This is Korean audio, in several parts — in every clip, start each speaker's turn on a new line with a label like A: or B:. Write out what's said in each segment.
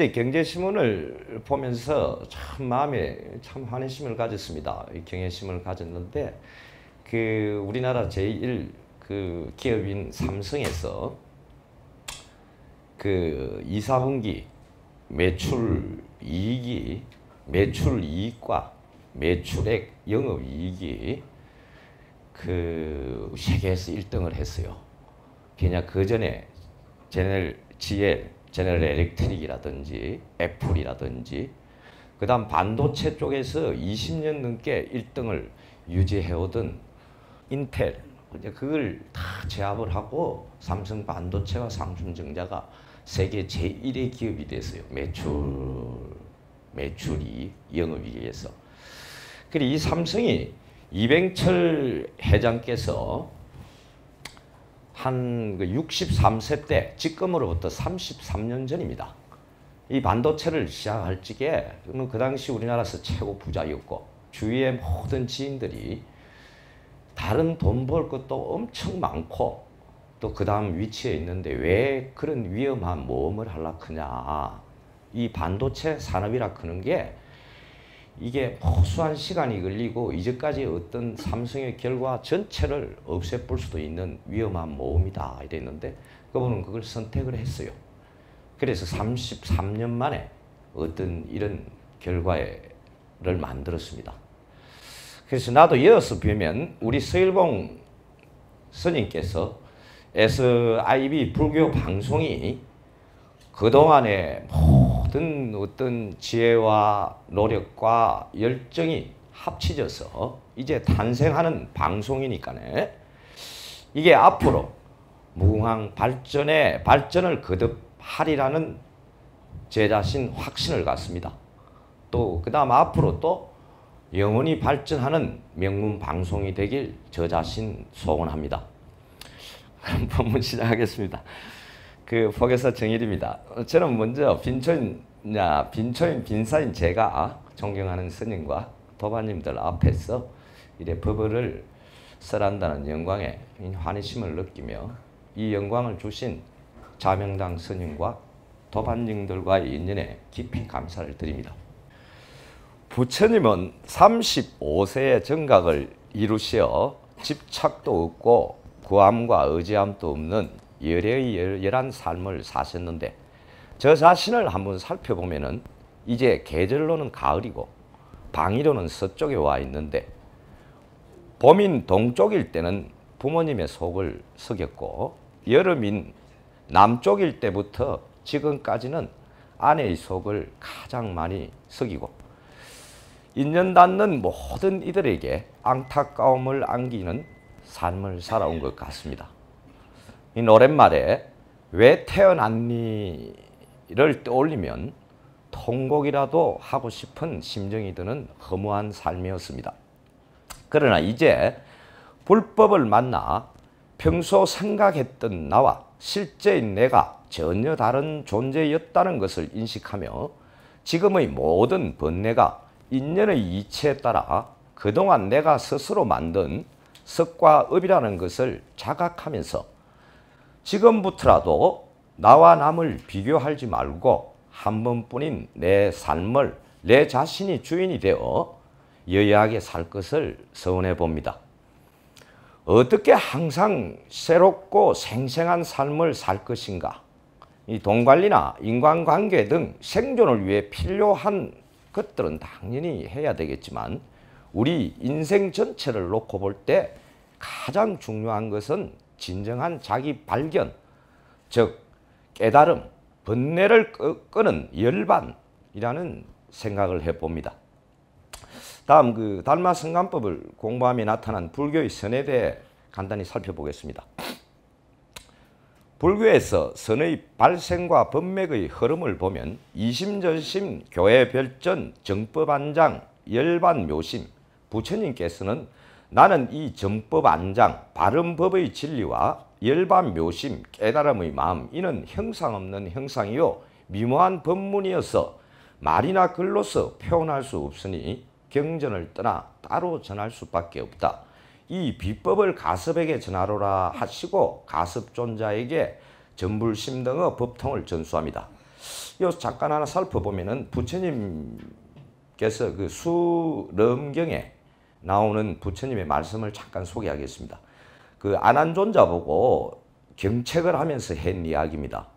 A: 어제 경제신문을 보면서 참 마음에 참 환희심을 가졌습니다. 경외심을 가졌는데 그 우리나라 제1 그 기업인 삼성에서 그 2, 4분기 매출 이익이 매출 이익과 매출액 영업 이익이 그 세계에서 1등을 했어요. 그냥 그 전에 제넬 GL 제네럴 엘렉트릭이라든지 애플이라든지 그 다음 반도체 쪽에서 20년 넘게 1등을 유지해오던 인텔 그걸 다 제압을 하고 삼성 반도체와 삼성전자가 세계 제1의 기업이 됐어요. 매출, 매출이 영업이익에서. 그리고 이 삼성이 이병철 회장께서 한 63세 그 때 지금으로부터 33년 전입니다. 이 반도체를 시작할 적에 그 당시 우리나라에서 최고 부자였고 주위의 모든 지인들이 다른 돈 벌 것도 엄청 많고 또 그 다음 위치에 있는데 왜 그런 위험한 모험을 하려 크냐 이 반도체 산업이라 크는 게 이게 허소한 시간이 걸리고 이제까지 어떤 삼성의 결과 전체를 없애볼 수도 있는 위험한 모험이다 이랬는데 그분은 그걸 선택을 했어요. 그래서 33년 만에 어떤 이런 결과를 만들었습니다. 그래서 나도 이어서 보면 우리 서일봉 스님께서 SIB 불교 방송이 그동안에 모든 어떤 지혜와 노력과 열정이 합치져서 이제 탄생하는 방송이니까네. 이게 앞으로 무궁한 발전에 발전을 거듭하리라는 제 자신 확신을 갖습니다. 또 그다음 앞으로 또 영원히 발전하는 명문 방송이 되길 저 자신 소원합니다. 본문 시작하겠습니다. 그 포개사 정일입니다. 저는 먼저 빈초인냐 빈초인 빈사인 제가 존경하는 스님과 법안님들 앞에서 이래 법을 설한다는 영광에 환희심을 느끼며 이 영광을 주신 자명당 스님과 도반님들과의 인연에 깊이 감사를 드립니다. 부처님은 35세의 정각을 이루시어 집착도 없고 구함과 의지함도 없는 열의 열한 삶을 사셨는데 저 자신을 한번 살펴보면은 이제 계절로는 가을이고 방위로는 서쪽에 와 있는데 봄인 동쪽일 때는 부모님의 속을 속였고 여름인 남쪽일 때부터 지금까지는 아내의 속을 가장 많이 속이고 인연 닿는 모든 이들에게 안타까움을 안기는 삶을 살아온 것 같습니다. 이 노랫말에 왜 태어났니를 떠올리면 통곡이라도 하고 싶은 심정이 드는 허무한 삶이었습니다. 그러나 이제 불법을 만나 평소 생각했던 나와 실제인 내가 전혀 다른 존재였다는 것을 인식하며 지금의 모든 번뇌가 인연의 이치에 따라 그동안 내가 스스로 만든 석과 업이라는 것을 자각하면서 지금부터라도 나와 남을 비교하지 말고 한 번뿐인 내 삶을 내 자신이 주인이 되어 여야하게 살 것을 서운해 봅니다. 어떻게 항상 새롭고 생생한 삶을 살 것인가? 이 돈관리나 인간관계 등 생존을 위해 필요한 것들은 당연히 해야 되겠지만 우리 인생 전체를 놓고 볼 때 가장 중요한 것은 진정한 자기 발견, 즉 깨달음, 번뇌를 끄는 열반이라는 생각을 해봅니다. 다음 그 달마 성간법을 공부함에 나타난 불교의 선에 대해 간단히 살펴보겠습니다. 불교에서 선의 발생과 번맥의 흐름을 보면 이심전심, 교회별전, 정법안장, 열반묘심, 부처님께서는 나는 이 정법 안장, 바른법의 진리와 열반 묘심, 깨달음의 마음 이는 형상 없는 형상이요 미모한 법문이어서 말이나 글로서 표현할 수 없으니 경전을 떠나 따로 전할 수밖에 없다. 이 비법을 가섭에게 전하로라 하시고 가섭존자에게 전불심 등의 법통을 전수합니다. 요 잠깐 하나 살펴보면 부처님께서 그 수렴경에 나오는 부처님의 말씀을 잠깐 소개하겠습니다. 그 아난존자 보고 경책을 하면서 한 이야기입니다.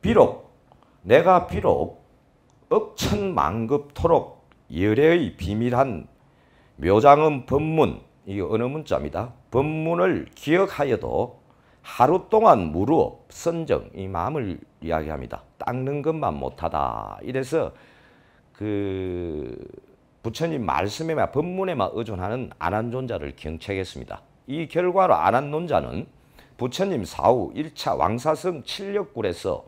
A: 비록 내가 비록 억천만급토록 열의 비밀한 묘장은 법문 이 어느 문자입니다. 법문을 기억하여도 하루 동안 무르업 선정 이 마음을 이야기합니다. 닦는 것만 못하다. 이래서 그 부처님 말씀에만 법문에만 의존하는 안한존자를 경책했습니다. 이 결과로 안한논자는 부처님 사후 1차 왕사성 칠력굴에서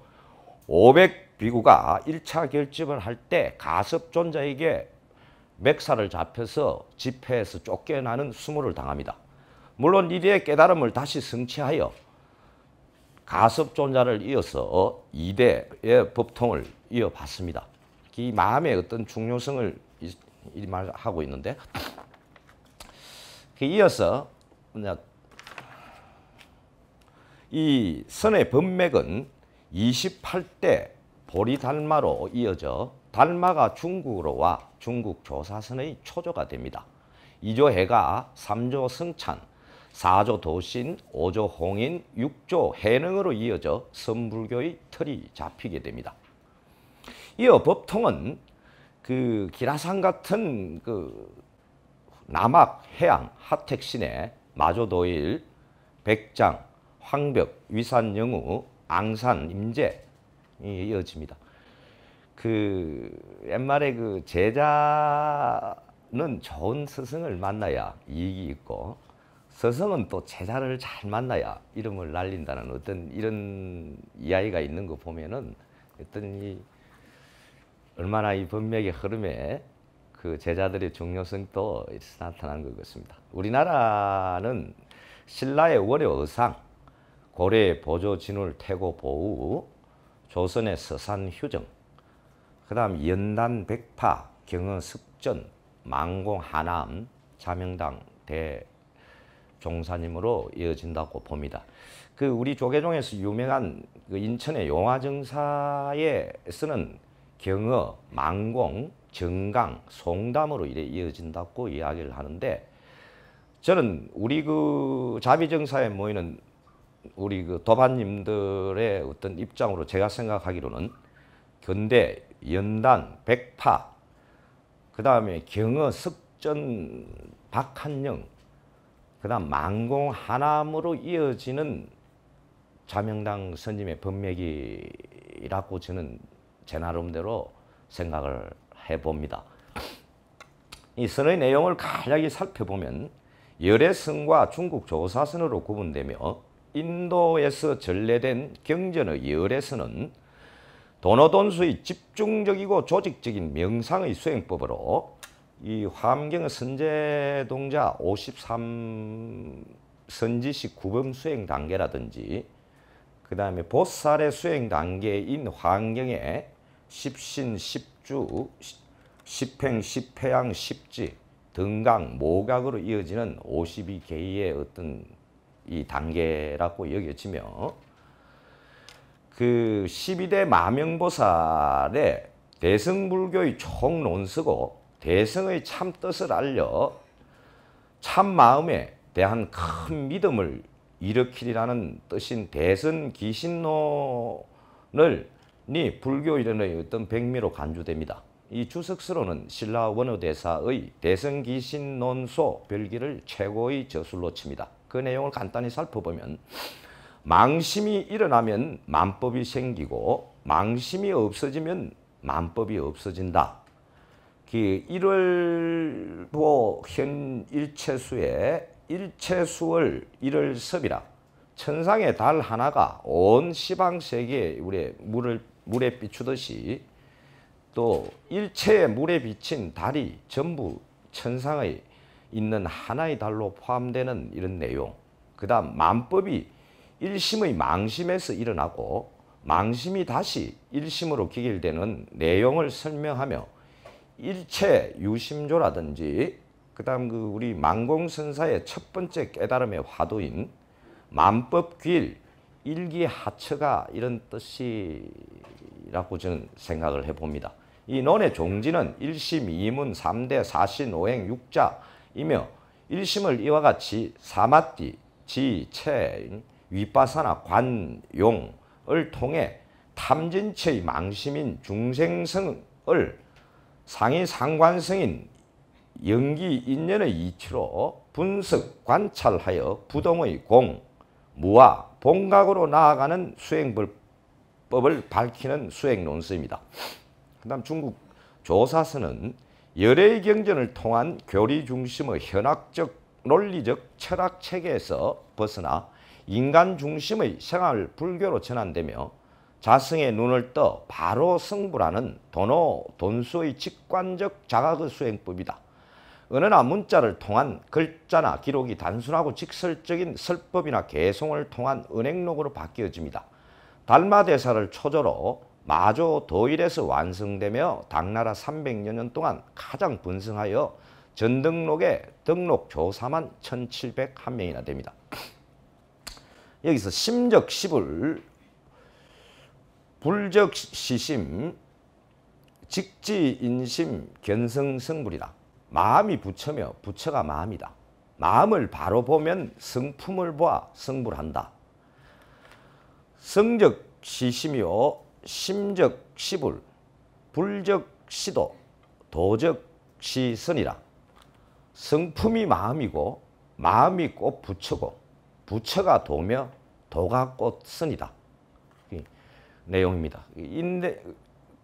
A: 500비구가 1차 결집을 할 때 가섭존자에게 맥사를 잡혀서 집회에서 쫓겨나는 수모를 당합니다. 물론 이리의 깨달음을 다시 성취하여 가섭존자를 이어서 2대의 어, 법통을 이어봤습니다. 이 마음의 어떤 중요성을 이 말하고 있는데 그 이어서 이 선의 범맥은 28대 보리달마로 이어져 달마가 중국으로 와 중국 조사선의 초조가 됩니다. 2조 해가 3조 승찬, 4조 도신, 5조 홍인, 6조 해능으로 이어져 선불교의 틀이 잡히게 됩니다. 이어 법통은 그 기라산 같은 그남학 해양, 하택 시내, 마조도일, 백장, 황벽, 위산, 영우, 앙산, 임제 이어집니다. 그 옛말에 그 제자는 좋은 스승을 만나야 이익이 있고 스승은 또 제자를 잘 만나야 이름을 날린다는 어떤 이런 이야기가 있는 거 보면은 어떤 이 얼마나 이 문맥의 흐름에 그 제자들의 중요성도 나타난 것 같습니다. 우리나라는 신라의 월의 의상, 고래의 보조 진울 태고 보우, 조선의 서산 휴정, 그 다음 연단 백파, 경은 습전, 망공 하남, 자명당 대종사님으로 이어진다고 봅니다. 그 우리 조계종에서 유명한 그 인천의 용화정사에 쓰는 경어, 망공, 정강, 송담으로 이래 이어진다고 이야기를 하는데 저는 우리 그 자비정사에 모이는 우리 그 도반님들의 어떤 입장으로 제가 생각하기로는 근대, 연단, 백파, 그 다음에 경어, 석전, 박한영, 그 다음 망공, 하남으로 이어지는 자명당 선임의 법맥이라고 저는 제 나름대로 생각을 해봅니다. 이 선의 내용을 간략히 살펴보면 열애선과 중국 조사선으로 구분되며 인도에서 전래된 경전의 열애선은 도노돈수의 집중적이고 조직적인 명상의 수행법으로 이 화엄경의 선제동자 53 선지식 구범 수행 단계라든지 그 다음에 보살의 수행 단계인 화엄경의 십신, 십주, 십행, 십해양, 십지, 등강, 모각으로 이어지는 52개의 어떤 이 단계라고 여겨지며 그 12대 마명보살의 대승불교의 총론서고 대승의 참뜻을 알려 참마음에 대한 큰 믿음을 일으키리라는 뜻인 대선기신론을 니 불교 이론의 어떤 백미로 간주됩니다. 이 주석스로는 신라 원어대사의 대성기신논소 별기를 최고의 저술로 칩니다. 그 내용을 간단히 살펴보면 망심이 일어나면 만법이 생기고 망심이 없어지면 만법이 없어진다. 1월보 그 현 일체수에 일체수월 1월섭이라 천상의 달 하나가 온 시방세계에 우리 물을 물에 비추듯이 또 일체의 물에 비친 달이 전부 천상에 있는 하나의 달로 포함되는 이런 내용. 그 다음 만법이 일심의 망심에서 일어나고 망심이 다시 일심으로 기결되는 내용을 설명하며 일체 유심조라든지 그 다음 그 우리 만공선사의 첫 번째 깨달음의 화두인 만법귀일 일기 하처가 이런 뜻이라고 저는 생각을 해봅니다. 이 논의 종지는 1심 2문 3대 4신 5행 6자이며 1심을 이와 같이 사마띠, 지, 채, 윗바사나 관, 용을 통해 탐진체의 망심인 중생성을 상의 상관성인 연기 인연의 이치로 분석 관찰하여 부동의 공, 무와 본각으로 나아가는 수행법을 밝히는 수행논서입니다. 그 다음 중국 조사서는 열애의 경전을 통한 교리 중심의 현학적 논리적 철학 체계에서 벗어나 인간 중심의 생활 불교로 전환되며 자승의 눈을 떠 바로 승부라는 도노, 돈소의 직관적 자각의 수행법이다. 은어나 문자를 통한 글자나 기록이 단순하고 직설적인 설법이나 개송을 통한 은행록으로 바뀌어집니다. 달마대사를 초저로 마조 도일에서 완성되며 당나라 300여년 동안 가장 번성하여 전등록에 등록 교사만 1701명이나 됩니다. 여기서 심적시불, 불적시심, 직지인심, 견성성불이다. 마음이 부처며 부처가 마음이다. 마음을 바로 보면 성품을 보아 성불 한다. 성적 시심이요 심적 시불 불적 시도 도적 시선이라 성품이 마음이고 마음이 꽃 부처고 부처가 도며 도가 꽃 선이다. 내용입니다. 인내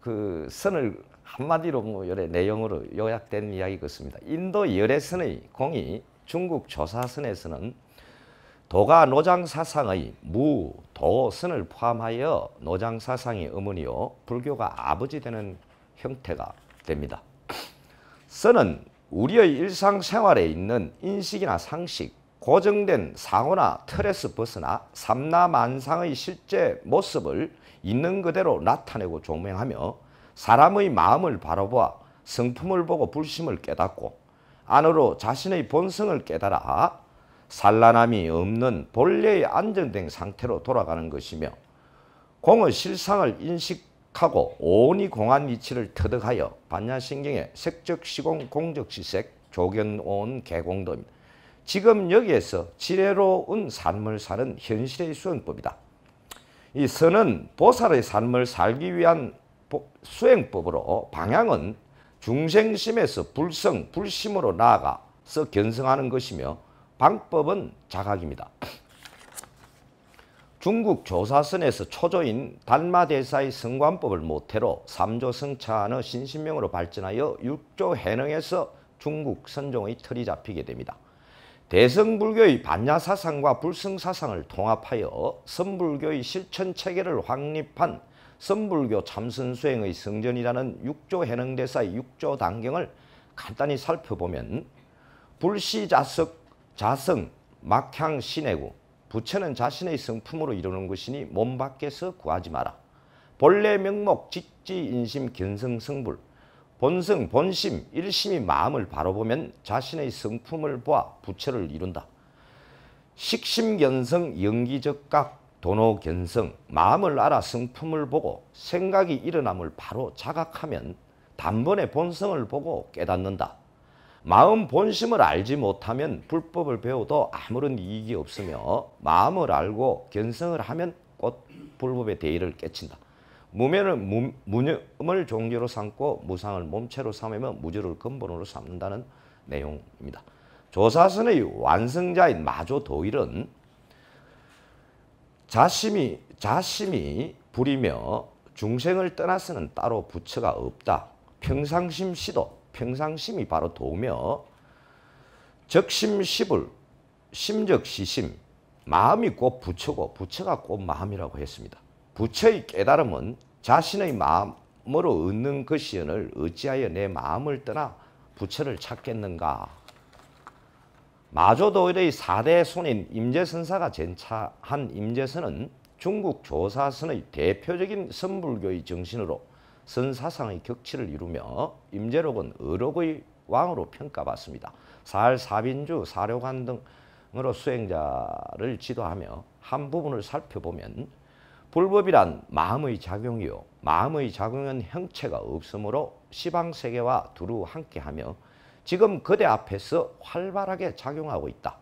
A: 그 선을 한마디로 뭐 열의 내용으로 요약된 이야기 같습니다. 인도 열애선의 공이 중국 조사선에서는 도가 노장사상의 무, 도, 선을 포함하여 노장사상의 어머니요 불교가 아버지 되는 형태가 됩니다. 선은 우리의 일상생활에 있는 인식이나 상식, 고정된 상호나 틀에서 벗어나 삼라만상의 실제 모습을 있는 그대로 나타내고 조명하며 사람의 마음을 바라보아 성품을 보고 불심을 깨닫고 안으로 자신의 본성을 깨달아 산란함이 없는 본래의 안정된 상태로 돌아가는 것이며 공의 실상을 인식하고 온이 공한 위치를 터득하여 반야신경의 색적시공 공적시색 조견온 개공도 지금 여기에서 지혜로운 삶을 사는 현실의 수행법이다. 이 선은 보살의 삶을 살기 위한 수행법으로 방향은 중생심에서 불성, 불심으로 나아가서 견성하는 것이며 방법은 자각입니다. 중국 조사선에서 초조인 단마대사의 성관법을 모태로 3조 승차하 신신명으로 발전하여 6조 해능에서 중국 선종의 틀이 잡히게 됩니다. 대성불교의 반야사상과 불성사상을 통합하여 선불교의 실천체계를 확립한 선불교 참선수행의 성전이라는 6조 해능대사의 6조 단경을 간단히 살펴보면 불시자석, 자성, 막향, 신내고 부처는 자신의 성품으로 이루는 것이니 몸 밖에서 구하지 마라. 본래 명목, 직지, 인심, 견성, 성불 본성, 본심, 일심이 마음을 바로 보면 자신의 성품을 보아 부처를 이룬다. 식심견성, 연기적각, 도노견성, 마음을 알아 성품을 보고 생각이 일어남을 바로 자각하면 단번에 본성을 보고 깨닫는다. 마음 본심을 알지 못하면 불법을 배워도 아무런 이익이 없으며 마음을 알고 견성을 하면 곧 불법의 대의를 깨친다. 무면을 무, 무념을 종교로 삼고 무상을 몸체로 삼으며 무주를 근본으로 삼는다는 내용입니다. 조사선의 완성자인 마조도일은 자심이 자심이 부리며 중생을 떠나서는 따로 부처가 없다. 평상심 시도 평상심이 바로 도며 적심십을 심적시심 마음이 곧 부처고 부처가 곧 마음이라고 했습니다. 부처의 깨달음은 자신의 마음으로 얻는 것이언을 어찌하여 내 마음을 떠나 부처를 찾겠는가 마조도 의 4대 손인 임재선사가 젠차한 임재선은 중국 조사선의 대표적인 선불교의 정신으로 선사상의 격치를 이루며 임재록은 의록의 왕으로 평가받습니다. 사할 사빈주, 사료관 등으로 수행자를 지도하며 한 부분을 살펴보면 불법이란 마음의 작용이요 마음의 작용은 형체가 없으므로 시방세계와 두루 함께하며 지금 거대 앞에서 활발하게 작용하고 있다.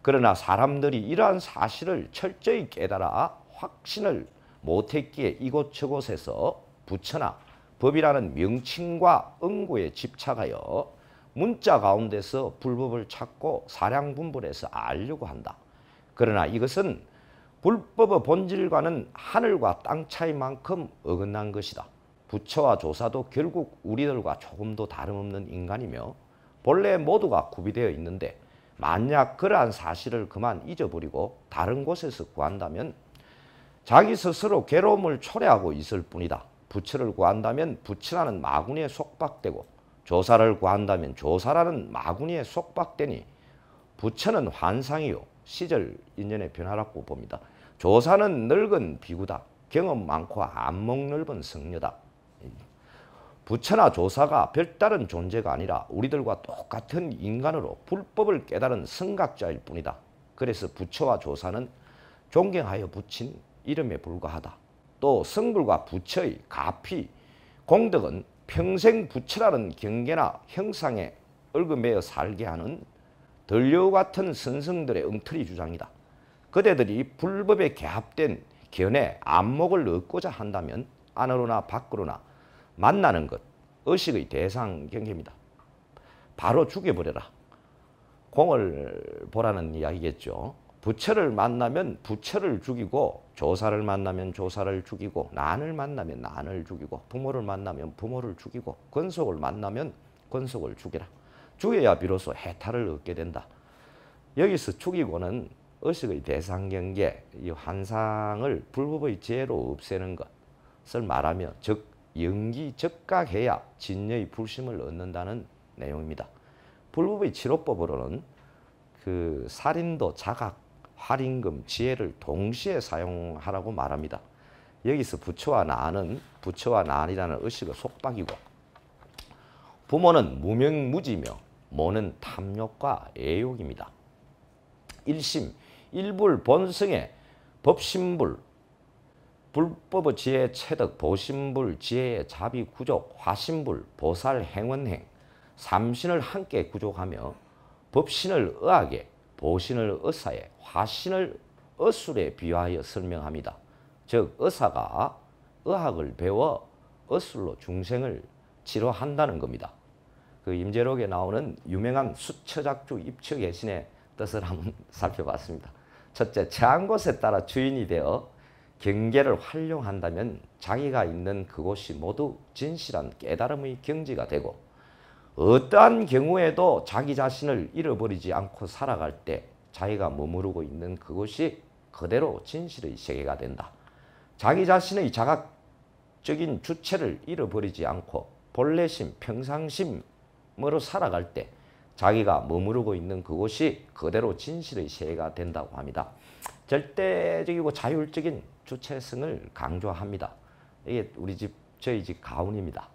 A: 그러나 사람들이 이러한 사실을 철저히 깨달아 확신을 못했기에 이곳저곳에서 부처나 법이라는 명칭과 응고에 집착하여 문자 가운데서 불법을 찾고 사량분별해서 알려고 한다. 그러나 이것은 불법의 본질과는 하늘과 땅 차이만큼 어긋난 것이다. 부처와 조사도 결국 우리들과 조금도 다름없는 인간이며 본래 모두가 구비되어 있는데 만약 그러한 사실을 그만 잊어버리고 다른 곳에서 구한다면 자기 스스로 괴로움을 초래하고 있을 뿐이다. 부처를 구한다면 부처라는 마구에 속박되고 조사를 구한다면 조사라는 마구에 속박되니 부처는 환상이요 시절 인연의 변화라고 봅니다. 조사는 늙은 비구다. 경험 많고 안목 넓은 성녀다. 부처나 조사가 별다른 존재가 아니라 우리들과 똑같은 인간으로 불법을 깨달은 성각자일 뿐이다. 그래서 부처와 조사는 존경하여 붙인 이름에 불과하다. 또 성불과 부처의 가피, 공덕은 평생 부처라는 경계나 형상에 얼매어 살게 하는 덜려 같은 선성들의 엉터리 주장이다. 그대들이 불법에 개합된 견해, 안목을 얻고자 한다면 안으로나 밖으로나 만나는 것, 의식의 대상 경계입니다. 바로 죽여버려라. 공을 보라는 이야기겠죠. 부처를 만나면 부처를 죽이고 조사를 만나면 조사를 죽이고 난을 만나면 난을 죽이고 부모를 만나면 부모를 죽이고 건속을 만나면 건속을 죽이라. 죽여야 비로소 해탈을 얻게 된다. 여기서 죽이고는 의식의 대상경계, 이 환상을 불법의 지로 없애는 것을 말하며 즉 연기 적각해야 진여의 불심을 얻는다는 내용입니다. 불법의 치료법으로는 그 살인도 자각, 활인금, 지혜를 동시에 사용하라고 말합니다. 여기서 부처와 나는 부처와 난이라는 의식의 속박이고 부모는 무명무지며 모는 탐욕과 애욕입니다. 일심, 일불, 본성에 법신불, 불법의 지혜 체득, 보신불, 지혜의 자비 구족, 화신불, 보살 행원행, 삼신을 함께 구족하며 법신을 의하게, 보신을 의사에, 화신을 어술에 비유하여 설명합니다. 즉 의사가 의학을 배워 어술로 중생을 치료한다는 겁니다. 그 임재록에 나오는 유명한 수처작주 입처 개신의 뜻을 한번 살펴봤습니다. 첫째, 체한 곳에 따라 주인이 되어 경계를 활용한다면 자기가 있는 그곳이 모두 진실한 깨달음의 경지가 되고 어떠한 경우에도 자기 자신을 잃어버리지 않고 살아갈 때 자기가 머무르고 있는 그곳이 그대로 진실의 세계가 된다. 자기 자신의 자각적인 주체를 잃어버리지 않고 본래심, 평상심으로 살아갈 때 자기가 머무르고 있는 그곳이 그대로 진실의 세계가 된다고 합니다. 절대적이고 자율적인 주체성을 강조합니다. 이게 우리 집 저희 집 가훈입니다.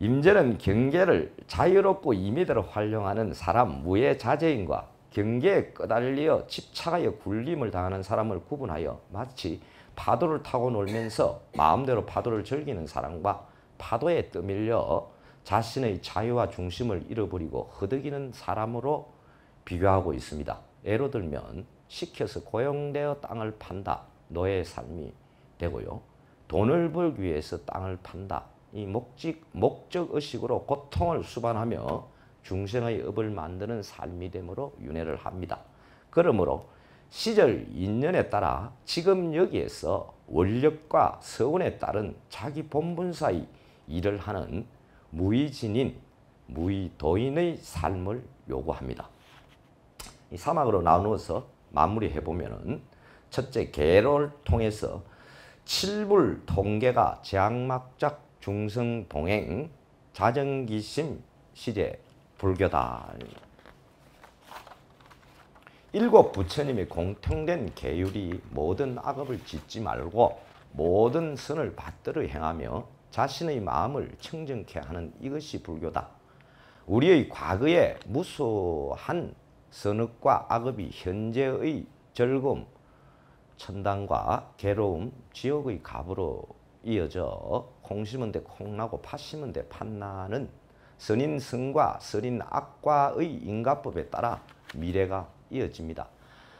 A: 임제는 경계를 자유롭고 임의대로 활용하는 사람, 무의 자제인과 경계에 끄달려 집착하여 굴림을 당하는 사람을 구분하여 마치 파도를 타고 놀면서 마음대로 파도를 즐기는 사람과 파도에 떠밀려 자신의 자유와 중심을 잃어버리고 허덕이는 사람으로 비교하고 있습니다. 예로 들면 시켜서 고용되어 땅을 판다. 너의 삶이 되고요. 돈을 벌기 위해서 땅을 판다. 이 목직, 목적 의식으로 고통을 수반하며 중생의 업을 만드는 삶이 되므로 윤회를 합니다. 그러므로 시절 인연에 따라 지금 여기에서 원력과 서운에 따른 자기 본분사의 일을 하는 무의진인, 무의도인의 삶을 요구합니다. 이 사막으로 나누어서 마무리해보면 첫째 계로를 통해서 칠불 통계가 제악막작 중성 동행 자정기심 시제 불교다. 일곱 부처님의 공통된 계율이 모든 악업을 짓지 말고 모든 선을 받들어 행하며 자신의 마음을 청정케 하는 이것이 불교다. 우리의 과거에 무수한 선악과 악업이 현재의 즐거움, 천당과 괴로움, 지옥의 갑으로 이어져 콩심은 데 콩나고 파심은데 팥나는 선인 성과 선인 악과의 인가법에 따라 미래가 이어집니다.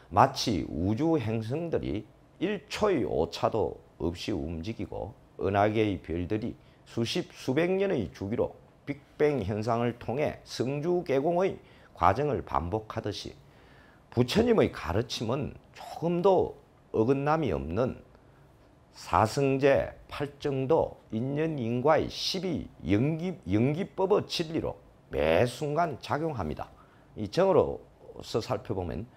A: 마치 우주 행성들이 1초의 오차도 없이 움직이고 은하계의 별들이 수십 수백 년의 주기로 빅뱅 현상을 통해 성주 개공의 과정을 반복하듯이 부처님의 가르침은 조금도 어긋남이 없는 사승제 팔정도 인연인과의 십이 연기, 연기법의 진리로 매 순간 작용합니다. 이 정으로서 살펴보면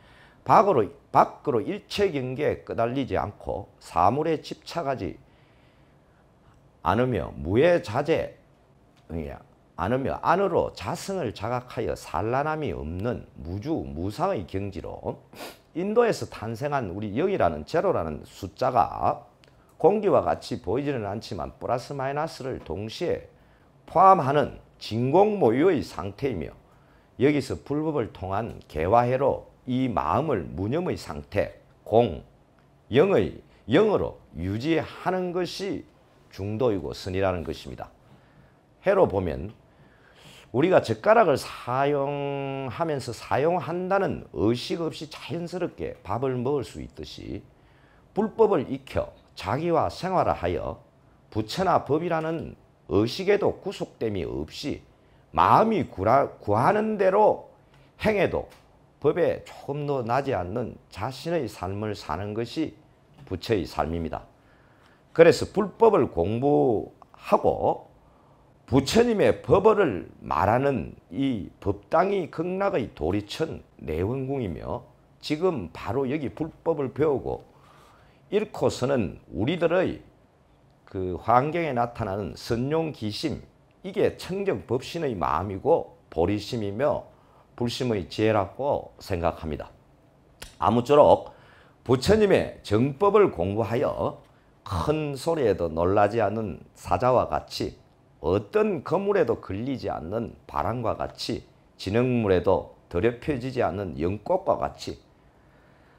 A: 밖으로, 밖으로 일체 경계에 끄달리지 않고 사물에 집착하지 않으며 무의 자제, 예, 않으며 안으로 자성을 자각하여 산란함이 없는 무주 무상의 경지로 인도에서 탄생한 우리 0이라는 제로라는 숫자가 공기와 같이 보이지는 않지만 플러스 마이너스를 동시에 포함하는 진공모유의 상태이며 여기서 불법을 통한 개화해로 이 마음을 무념의 상태 공, 영의 영으로 유지하는 것이 중도이고 선이라는 것입니다. 해로 보면 우리가 젓가락을 사용하면서 사용한다는 의식 없이 자연스럽게 밥을 먹을 수 있듯이 불법을 익혀 자기와 생활하여 부처나 법이라는 의식에도 구속됨이 없이 마음이 구라, 구하는 대로 행해도 법에 조금 도 나지 않는 자신의 삶을 사는 것이 부처의 삶입니다. 그래서 불법을 공부하고 부처님의 법어를 말하는 이 법당이 극락의 도리천 내원궁이며 지금 바로 여기 불법을 배우고 읽고서는 우리들의 그 환경에 나타나는 선용기심 이게 청정법신의 마음이고 보리심이며 불심의 지혜라고 생각합니다. 아무쪼록 부처님의 정법을 공부하여 큰 소리에도 놀라지 않는 사자와 같이 어떤 거물에도 걸리지 않는 바람과 같이 진흙물에도 더럽혀지지 않는 연꽃과 같이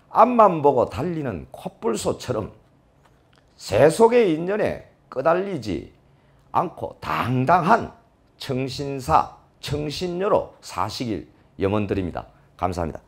A: 앞만 보고 달리는 콧불소처럼 세속의 인연에 끄달리지 않고 당당한 청신사, 청신녀로 사시길 염원드립니다. 감사합니다.